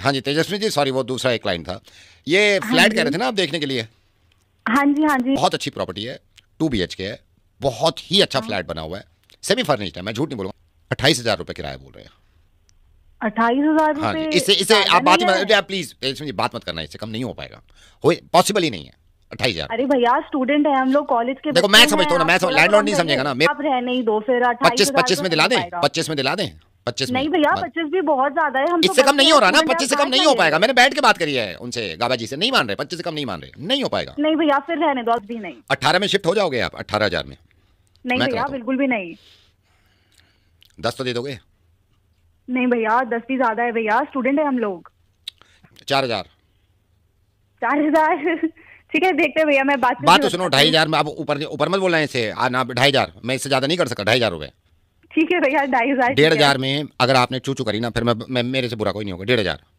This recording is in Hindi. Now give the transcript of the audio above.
हाँ जी तेजस्वी जी सॉरी वो दूसरा एक क्लाइंट था ये फ्लैट हाँ कह रहे थे ना आप देखने के लिए हाँ जी हाँ जी बहुत अच्छी प्रॉपर्टी है टू बी एच के है बहुत ही अच्छा हाँ। फ्लैट बना हुआ है सेमी फर्निश्ड है मैं झूठ नहीं बोलूँगा अट्ठाईस हजार रुपए किराया बोल रहे हैं अट्ठाईस हजार हाँ इससे इससे आप बात मत प्लीज तेजस्वी जी बात मत करना इससे कम नहीं हो पाएगा पॉसिबल ही नहीं है अट्ठाईस हजार अरे भैया स्टूडेंट है हम लोग कॉलेज के देखो मैं समझता हूँ ना मैं लैंडलॉर्ड नहीं समझेगा ना पच्चीस तो पच्चीस में दिला दें पच्चीस में दिला दें पच्चीस नहीं भैया पच्चीस भी बहुत ज्यादा है हम तो इससे कम नहीं हो रहा ना पच्चीस से कम नहीं हो पाएगा मैंने बैठ के बात करी है उनसे गाबा जी से नहीं मान रहे पच्चीस से कम नहीं मान रहे नहीं हो पाएगा नहीं भैया फिर रहने दो भी नहीं अठारह में शिफ्ट हो जाओगे आप अठारह हजार में नहीं भैया बिल्कुल भी नहीं दस तो दे दोगे नहीं भैया दस भी ज्यादा है भैया स्टूडेंट है हम लोग चार हजार चार हजार ठीक है देखते भैया मैं बात बात तो सुनो ढाई हजार में आप ऊपर ऊपर मत बोलना है इसे ना ढाई हजार मैं इससे ज्यादा नहीं कर सकता ढाई हजार रुपए ठीक है भैया ढाई हजार डेढ़ हजार में अगर आपने चू चू करी ना फिर मैं, मैं मेरे से बुरा कोई नहीं होगा डेढ़ हजार